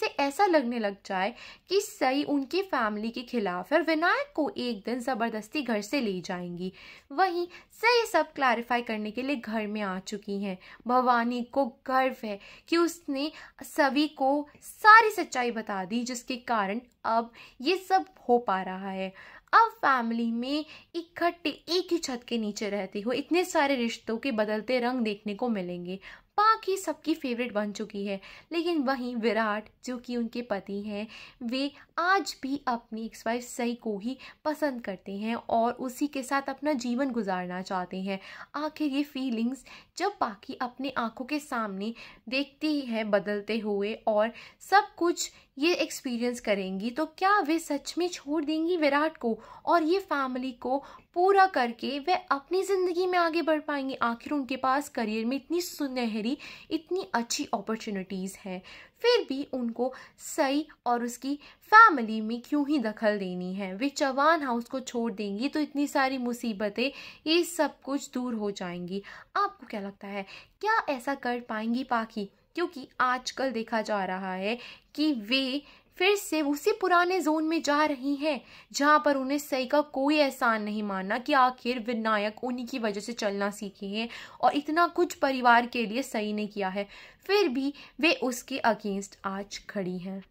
से ऐसा लगने लग जाए कि सई उनकी फैमिली के खिलाफ है और विनायक को एक दिन ज़बरदस्ती घर से ले जाएंगी वहीं सई सब क्लैरिफाई करने के लिए घर में आ चुकी हैं भवानी को गर्व है कि उसने सभी को सारी सच्चाई बता दी जिसके कारण अब ये सब हो पा रहा है अब फैमिली में इकट्ठे एक ही छत के नीचे रहते हुए इतने सारे रिश्तों के बदलते रंग देखने को मिलेंगे बाकी सबकी फेवरेट बन चुकी है लेकिन वहीं विराट जो कि उनके पति हैं वे आज भी अपनी एक्स वाइफ सही को ही पसंद करते हैं और उसी के साथ अपना जीवन गुजारना चाहते हैं आखिर ये फीलिंग्स जब बाकी अपने आंखों के सामने देखती है बदलते हुए और सब कुछ ये एक्सपीरियंस करेंगी तो क्या वे सच में छोड़ देंगी विराट को और ये फैमिली को पूरा करके वे अपनी ज़िंदगी में आगे बढ़ पाएंगी आखिर उनके पास करियर में इतनी सुनहरी मेरी इतनी अच्छी अपॉर्चुनिटीज़ हैं फिर भी उनको सई और उसकी फैमिली में क्यों ही दखल देनी है वे चवान हाउस को छोड़ देंगी तो इतनी सारी मुसीबतें ये सब कुछ दूर हो जाएंगी आपको क्या लगता है क्या ऐसा कर पाएंगी पाखी क्योंकि आजकल देखा जा रहा है कि वे फिर से उसी पुराने जोन में जा रही हैं जहाँ पर उन्हें सही का कोई एहसान नहीं माना कि आखिर विनायक उन्हीं की वजह से चलना सीखे हैं और इतना कुछ परिवार के लिए सही ने किया है फिर भी वे उसके अगेंस्ट आज खड़ी हैं